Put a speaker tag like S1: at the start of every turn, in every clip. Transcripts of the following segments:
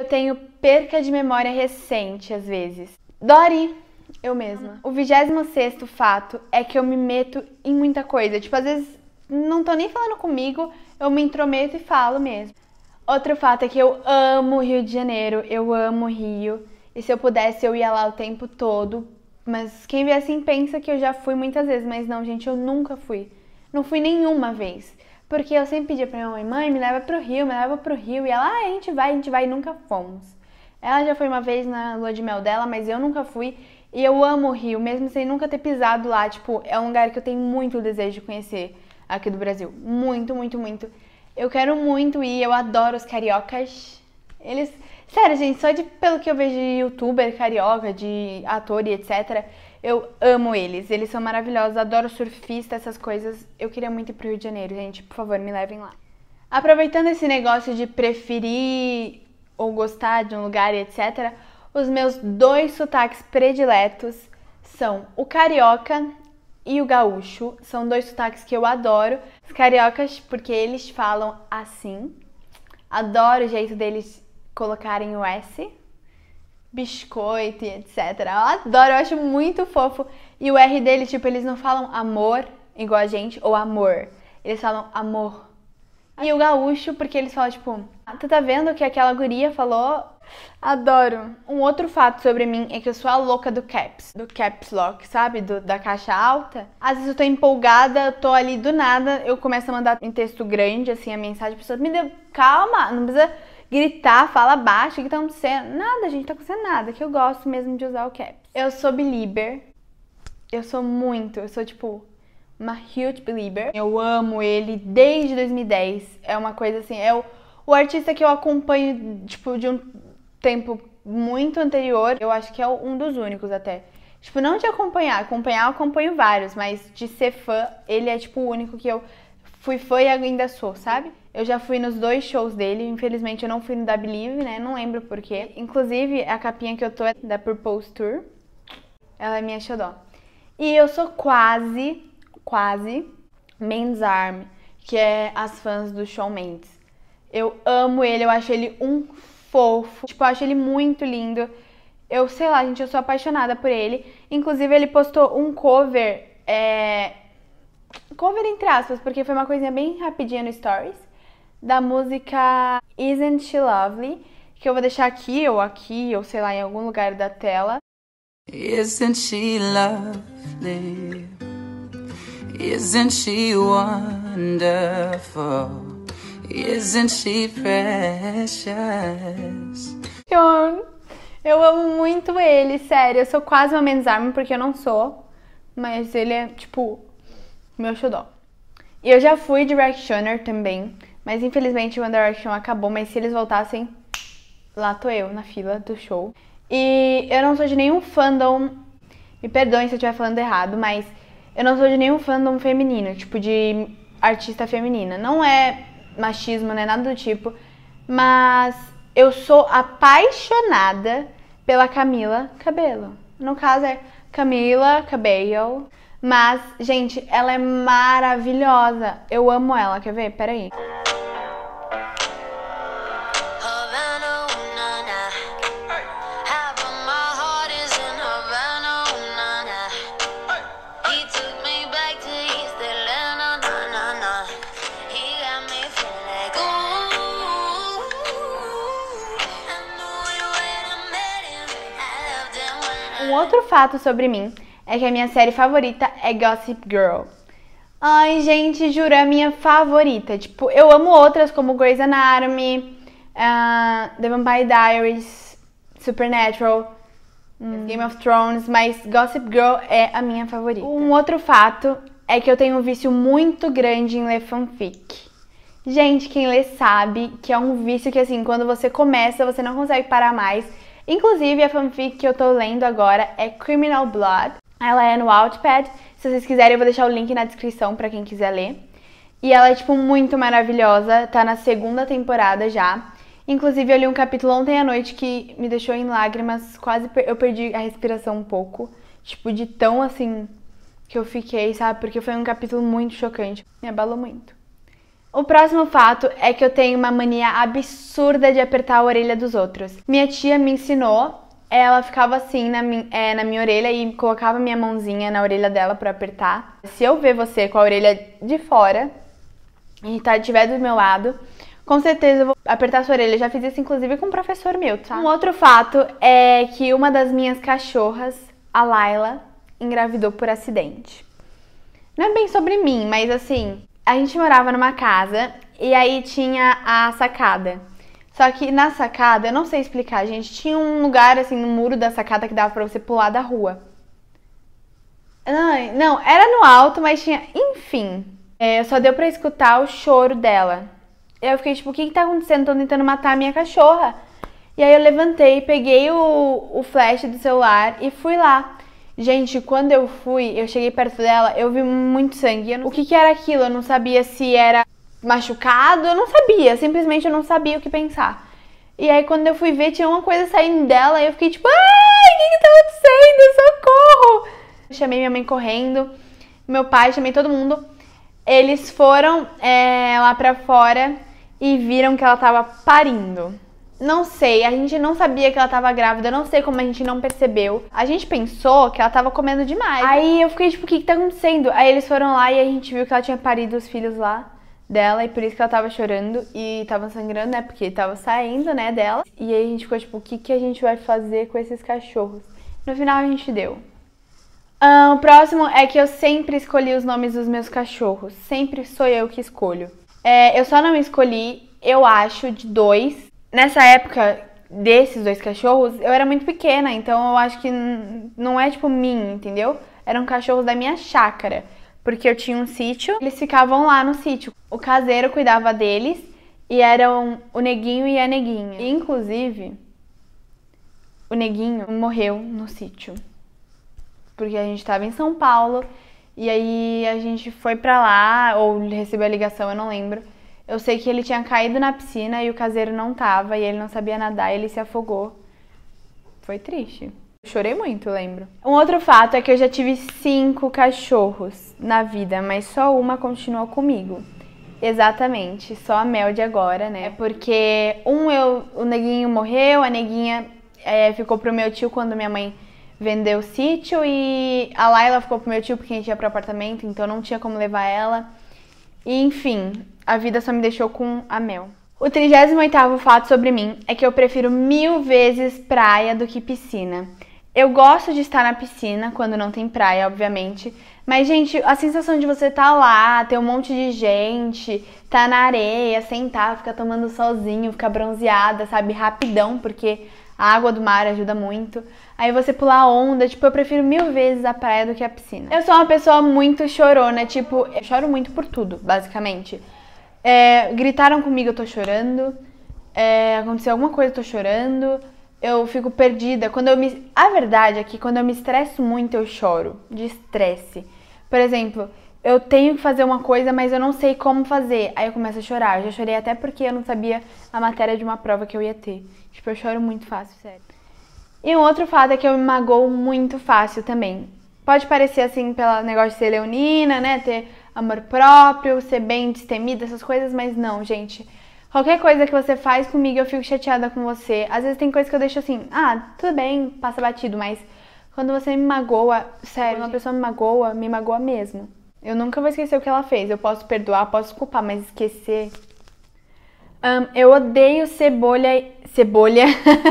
S1: Eu tenho perca de memória recente, às vezes. Dori, eu mesma. O 26 fato é que eu me meto em muita coisa. Tipo, às vezes não tô nem falando comigo, eu me intrometo e falo mesmo. Outro fato é que eu amo Rio de Janeiro, eu amo Rio. E se eu pudesse, eu ia lá o tempo todo. Mas quem vê assim pensa que eu já fui muitas vezes, mas não, gente, eu nunca fui. Não fui nenhuma vez. Porque eu sempre pedia pra minha mãe, mãe, me leva pro Rio, me leva pro Rio. E ela, ah, a gente vai, a gente vai, e nunca fomos. Ela já foi uma vez na lua de mel dela, mas eu nunca fui. E eu amo o Rio, mesmo sem nunca ter pisado lá. Tipo, é um lugar que eu tenho muito desejo de conhecer aqui do Brasil. Muito, muito, muito. Eu quero muito ir, eu adoro os cariocas. Eles. Sério, gente, só de, pelo que eu vejo de youtuber carioca, de ator e etc., eu amo eles, eles são maravilhosos, adoro surfista, essas coisas. Eu queria muito ir pro Rio de Janeiro, gente, por favor, me levem lá. Aproveitando esse negócio de preferir ou gostar de um lugar e etc, os meus dois sotaques prediletos são o carioca e o gaúcho. São dois sotaques que eu adoro. Os cariocas, porque eles falam assim. Adoro o jeito deles colocarem o S biscoito e etc. Eu adoro, eu acho muito fofo. E o R dele, tipo, eles não falam amor igual a gente, ou amor. Eles falam amor. E o gaúcho, porque eles falam, tipo, ah, tu tá vendo o que aquela guria falou? Adoro. Um outro fato sobre mim é que eu sou a louca do caps, do caps lock, sabe? Do, da caixa alta. Às vezes eu tô empolgada, tô ali do nada, eu começo a mandar em texto grande, assim, a mensagem, a pessoa me deu, calma, não precisa gritar, fala baixo, o que tá acontecendo? Nada, gente, tá acontecendo nada, que eu gosto mesmo de usar o caps. Eu sou believer. Eu sou muito, eu sou tipo uma huge believer. Eu amo ele desde 2010. É uma coisa assim, é o, o artista que eu acompanho, tipo, de um tempo muito anterior. Eu acho que é um dos únicos até. Tipo, não de acompanhar, acompanhar eu acompanho vários, mas de ser fã, ele é tipo o único que eu fui fã e ainda sou, sabe? Eu já fui nos dois shows dele, infelizmente eu não fui no da Believe, né? Não lembro porquê. Inclusive, a capinha que eu tô é da Purpose Tour. Ela é minha xodó. E eu sou quase, quase Mendes Arm, que é as fãs do Shawn Mendes. Eu amo ele, eu acho ele um fofo. Tipo, eu acho ele muito lindo. Eu sei lá, gente, eu sou apaixonada por ele. Inclusive, ele postou um cover, é... cover entre aspas, porque foi uma coisinha bem rapidinha no Stories da música Isn't She Lovely, que eu vou deixar aqui ou aqui, ou sei lá, em algum lugar da tela. Isn't she lovely? Isn't she wonderful? Isn't she precious? Eu, eu amo muito ele, sério. Eu sou quase uma Menzarma porque eu não sou, mas ele é tipo meu xodó. E eu já fui directioner também. Mas infelizmente o One Direction acabou, mas se eles voltassem, lá tô eu na fila do show. E eu não sou de nenhum fandom, me perdoem se eu estiver falando errado, mas eu não sou de nenhum fandom feminino, tipo de artista feminina. Não é machismo, não é nada do tipo, mas eu sou apaixonada pela Camila Cabello. No caso é Camila Cabello. Mas, gente, ela é maravilhosa. Eu amo ela. Quer ver? Peraí. aí. outro fato sobre mim é que a minha série favorita é Gossip Girl. Ai, gente, juro, é a minha favorita. Tipo, eu amo outras como Grey's Anatomy, uh, The Vampire Diaries, Supernatural, hum. Game of Thrones, mas Gossip Girl é a minha favorita. Um outro fato é que eu tenho um vício muito grande em ler fanfic. Gente, quem lê sabe que é um vício que, assim, quando você começa, você não consegue parar mais. Inclusive, a fanfic que eu tô lendo agora é Criminal Blood. Ela é no Outpad. Se vocês quiserem, eu vou deixar o link na descrição para quem quiser ler. E ela é, tipo, muito maravilhosa. Tá na segunda temporada já. Inclusive, eu li um capítulo ontem à noite que me deixou em lágrimas. Quase per eu perdi a respiração um pouco. Tipo, de tão assim que eu fiquei, sabe? Porque foi um capítulo muito chocante. Me abalou muito. O próximo fato é que eu tenho uma mania absurda de apertar a orelha dos outros. Minha tia me ensinou, ela ficava assim na, mi é, na minha orelha e colocava minha mãozinha na orelha dela para apertar. Se eu ver você com a orelha de fora e tá, tiver do meu lado, com certeza eu vou apertar sua orelha. Eu já fiz isso inclusive com o professor meu, tá? Um outro fato é que uma das minhas cachorras, a Laila, engravidou por acidente. Não é bem sobre mim, mas assim, a gente morava numa casa e aí tinha a sacada. Só que na sacada, eu não sei explicar, gente, tinha um lugar assim no muro da sacada que dava para você pular da rua. Não, não, era no alto, mas tinha, enfim, é, só deu para escutar o choro dela. Eu fiquei tipo, o que que tá acontecendo? Tô tentando matar a minha cachorra. E aí eu levantei, peguei o, o flash do celular e fui lá. Gente, quando eu fui, eu cheguei perto dela, eu vi muito sangue. Não... O que, que era aquilo? Eu não sabia se era machucado, eu não sabia. Simplesmente eu não sabia o que pensar. E aí, quando eu fui ver, tinha uma coisa saindo dela e eu fiquei tipo, ai, o que, que tá acontecendo? Socorro! Chamei minha mãe correndo, meu pai, chamei todo mundo. Eles foram é, lá pra fora e viram que ela tava parindo. Não sei, a gente não sabia que ela tava grávida, não sei como a gente não percebeu. A gente pensou que ela tava comendo demais. Aí eu fiquei tipo, o que que tá acontecendo? Aí eles foram lá e a gente viu que ela tinha parido os filhos lá dela e por isso que ela tava chorando e tava sangrando, né? Porque tava saindo, né, dela. E aí a gente ficou tipo, o que que a gente vai fazer com esses cachorros? No final a gente deu. Ah, o próximo é que eu sempre escolhi os nomes dos meus cachorros. Sempre sou eu que escolho. É, eu só não escolhi, eu acho, de dois nessa época desses dois cachorros, eu era muito pequena, então eu acho que não é tipo mim, entendeu? Eram cachorros da minha chácara, porque eu tinha um sítio, eles ficavam lá no sítio. O caseiro cuidava deles e eram o neguinho e a neguinha. E, inclusive, o neguinho morreu no sítio. Porque a gente estava em São Paulo e aí a gente foi para lá ou recebeu a ligação, eu não lembro. Eu sei que ele tinha caído na piscina e o caseiro não tava e ele não sabia nadar e ele se afogou. Foi triste. Chorei muito, lembro. Um outro fato é que eu já tive cinco cachorros na vida, mas só uma continuou comigo. Exatamente, só a Mel de agora, né? É porque um eu, o neguinho morreu, a neguinha é, ficou pro meu tio quando minha mãe vendeu o sítio e a Laila ficou pro meu tio porque a gente ia pro apartamento, então não tinha como levar ela. E enfim, a vida só me deixou com a mel. O 38 fato sobre mim é que eu prefiro mil vezes praia do que piscina. Eu gosto de estar na piscina quando não tem praia, obviamente. Mas, gente, a sensação de você estar tá lá, ter um monte de gente, tá na areia, sentar, ficar tomando sozinho, ficar bronzeada, sabe, rapidão, porque a água do mar ajuda muito. Aí você pular onda, tipo, eu prefiro mil vezes a praia do que a piscina. Eu sou uma pessoa muito chorona, tipo, eu choro muito por tudo, basicamente. É, gritaram comigo, eu tô chorando. É, aconteceu alguma coisa, eu tô chorando. Eu fico perdida. Quando eu me... A verdade é que quando eu me estresso muito, eu choro. De estresse. Por exemplo, eu tenho que fazer uma coisa, mas eu não sei como fazer. Aí eu começo a chorar. Eu já chorei até porque eu não sabia a matéria de uma prova que eu ia ter. Tipo, eu choro muito fácil, sério. E um outro fato é que eu me magoo muito fácil também. Pode parecer assim, pelo negócio de ser leonina, né? Ter amor próprio, ser bem destemida, essas coisas, mas não, gente. Qualquer coisa que você faz comigo, eu fico chateada com você. Às vezes tem coisa que eu deixo assim, ah, tudo bem, passa batido, mas quando você me magoa, sério, uma pessoa me magoa, me magoa mesmo. Eu nunca vou esquecer o que ela fez. Eu posso perdoar, posso culpar, mas esquecer. Um, eu odeio cebolha. Cebolha?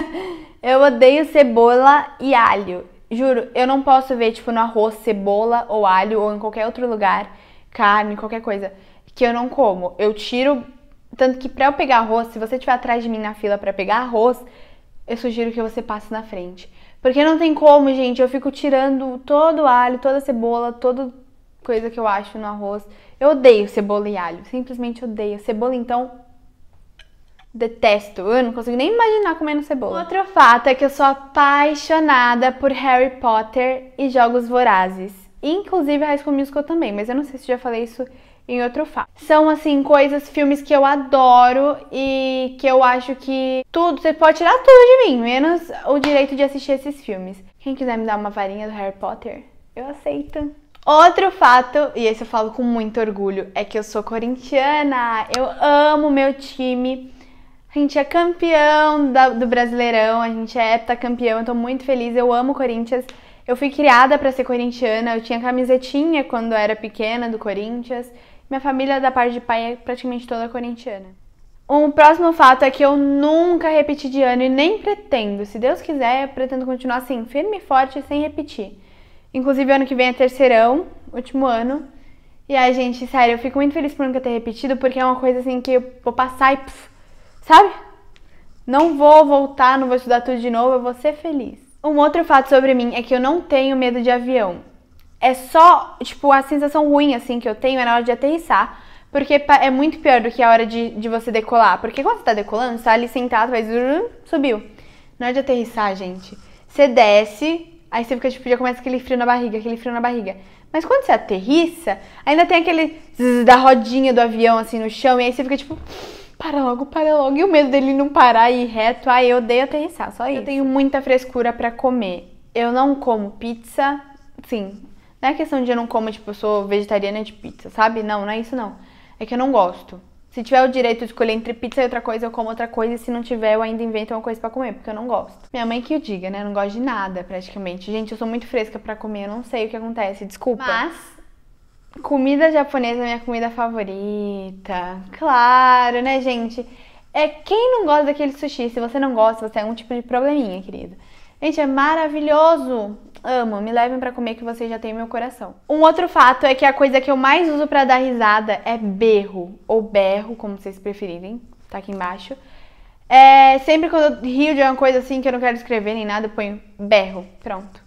S1: eu odeio cebola e alho. Juro, eu não posso ver, tipo, no arroz, cebola ou alho ou em qualquer outro lugar, carne, qualquer coisa, que eu não como. Eu tiro. Tanto que pra eu pegar arroz, se você estiver atrás de mim na fila para pegar arroz, eu sugiro que você passe na frente. Porque não tem como, gente, eu fico tirando todo o alho, toda a cebola, todo coisa que eu acho no arroz. Eu odeio cebola e alho, simplesmente odeio. Cebola, então, detesto. Eu não consigo nem imaginar comendo cebola. Outro fato é que eu sou apaixonada por Harry Potter e Jogos Vorazes. Inclusive High School Musical também, mas eu não sei se já falei isso em outro fato. São, assim, coisas, filmes que eu adoro e que eu acho que tudo, você pode tirar tudo de mim, menos o direito de assistir esses filmes. Quem quiser me dar uma varinha do Harry Potter, eu aceito. Outro fato, e esse eu falo com muito orgulho, é que eu sou corintiana. Eu amo meu time. A gente é campeão do Brasileirão, a gente é heptacampeão, eu tô muito feliz, eu amo Corinthians. Eu fui criada para ser corintiana, eu tinha camisetinha quando eu era pequena do Corinthians. Minha família da parte de pai é praticamente toda corintiana. Um próximo fato é que eu nunca repeti de ano e nem pretendo. Se Deus quiser, eu pretendo continuar assim, firme e forte, sem repetir. Inclusive, ano que vem é terceirão, último ano. E ai, gente, sério, eu fico muito feliz por nunca ter repetido, porque é uma coisa assim que eu vou passar e. Pf, sabe? Não vou voltar, não vou estudar tudo de novo, eu vou ser feliz. Um outro fato sobre mim é que eu não tenho medo de avião. É só, tipo, a sensação ruim, assim, que eu tenho é na hora de aterrissar. Porque é muito pior do que a hora de, de você decolar. Porque quando você tá decolando, você tá ali sentado, faz. Uh, subiu. Na hora de aterrissar, gente, você desce, Aí você fica tipo, já começa aquele frio na barriga, aquele frio na barriga. Mas quando você aterrissa, ainda tem aquele zzz da rodinha do avião assim no chão, e aí você fica tipo, para logo, para logo. E o medo dele não parar e ir reto. aí eu odeio aterrissar, só isso. Eu tenho muita frescura para comer. Eu não como pizza, sim. Não é questão de eu não como, tipo, eu sou vegetariana de pizza, sabe? Não, não é isso não. É que eu não gosto. Se tiver o direito de escolher entre pizza e outra coisa, eu como outra coisa. E se não tiver, eu ainda invento uma coisa para comer, porque eu não gosto. Minha mãe que o diga, né? Eu não gosto de nada, praticamente. Gente, eu sou muito fresca para comer, eu não sei o que acontece, desculpa. Mas comida japonesa é minha comida favorita. Claro, né, gente? É quem não gosta daquele sushi? Se você não gosta, você tem é algum tipo de probleminha, querido. Gente, é maravilhoso! Amo, me levem para comer que vocês já têm meu coração. Um outro fato é que a coisa que eu mais uso para dar risada é berro ou berro, como vocês preferirem, tá aqui embaixo. É, sempre quando eu rio de uma coisa assim que eu não quero escrever nem nada, eu ponho berro. Pronto.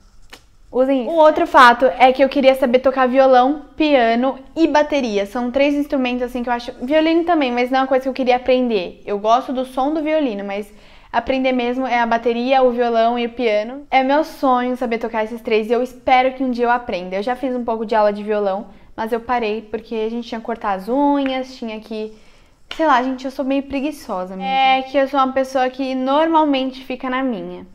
S1: Usem isso. Um outro fato é que eu queria saber tocar violão, piano e bateria. São três instrumentos assim que eu acho. Violino também, mas não é uma coisa que eu queria aprender. Eu gosto do som do violino, mas Aprender mesmo é a bateria, o violão e o piano. É meu sonho saber tocar esses três e eu espero que um dia eu aprenda. Eu já fiz um pouco de aula de violão, mas eu parei porque a gente tinha que cortar as unhas, tinha que. Sei lá, gente, eu sou meio preguiçosa mesmo. É que eu sou uma pessoa que normalmente fica na minha.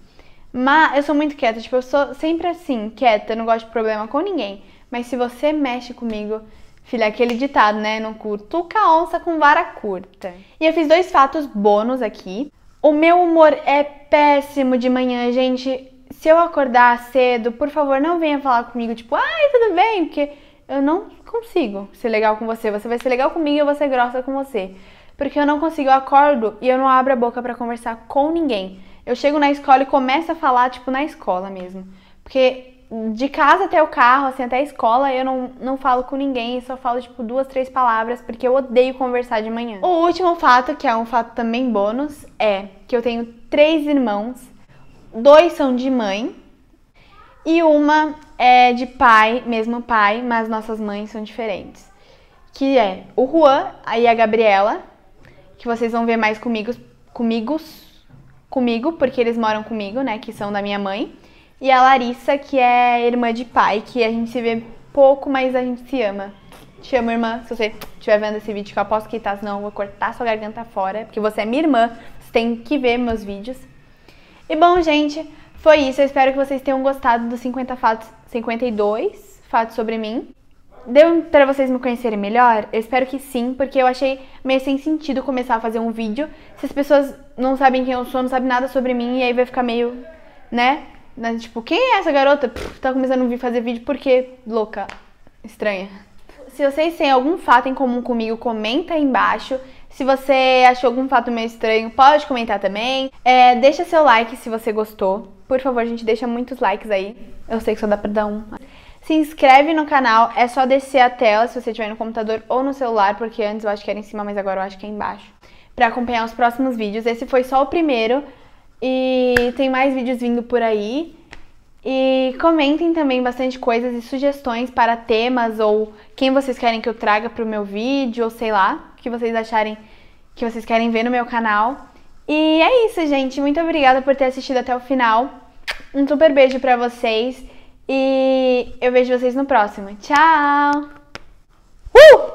S1: Mas eu sou muito quieta, tipo, eu sou sempre assim, quieta, eu não gosto de problema com ninguém. Mas se você mexe comigo, Filha, aquele ditado, né? Não curto a onça com vara curta. E eu fiz dois fatos bônus aqui. O meu humor é péssimo de manhã, gente. Se eu acordar cedo, por favor, não venha falar comigo, tipo, ai, tudo bem, porque eu não consigo ser legal com você. Você vai ser legal comigo e eu vou ser grossa com você. Porque eu não consigo, eu acordo e eu não abro a boca para conversar com ninguém. Eu chego na escola e começo a falar, tipo, na escola mesmo. Porque de casa até o carro, assim, até a escola, eu não, não falo com ninguém, só falo, tipo, duas, três palavras, porque eu odeio conversar de manhã. O último fato, que é um fato também bônus, é que eu tenho três irmãos, dois são de mãe e uma é de pai, mesmo pai, mas nossas mães são diferentes. Que é o Juan e a Gabriela, que vocês vão ver mais comigo, comigo, comigo, porque eles moram comigo, né, que são da minha mãe e a Larissa, que é irmã de pai, que a gente se vê pouco, mas a gente se ama. Te amo, irmã. Se você estiver vendo esse vídeo, que eu aposto que tá, senão eu vou cortar sua garganta fora, porque você é minha irmã, você tem que ver meus vídeos. E bom, gente, foi isso. Eu espero que vocês tenham gostado dos 50 fatos, 52 fatos sobre mim. Deu para vocês me conhecerem melhor? Eu espero que sim, porque eu achei meio sem sentido começar a fazer um vídeo se as pessoas não sabem quem eu sou, não sabem nada sobre mim e aí vai ficar meio, né? Né? Tipo, quem é essa garota? Pff, tá começando a vir fazer vídeo porque louca, estranha. Se vocês têm algum fato em comum comigo, comenta aí embaixo. Se você achou algum fato meio estranho, pode comentar também. É, deixa seu like se você gostou. Por favor, gente, deixa muitos likes aí. Eu sei que só dá pra dar um. Se inscreve no canal, é só descer a tela se você estiver no computador ou no celular, porque antes eu acho que era em cima, mas agora eu acho que é embaixo. Pra acompanhar os próximos vídeos. Esse foi só o primeiro. E tem mais vídeos vindo por aí. E comentem também bastante coisas e sugestões para temas ou quem vocês querem que eu traga para o meu vídeo, ou sei lá, o que vocês acharem que vocês querem ver no meu canal. E é isso, gente. Muito obrigada por ter assistido até o final. Um super beijo para vocês e eu vejo vocês no próximo. Tchau! Uh!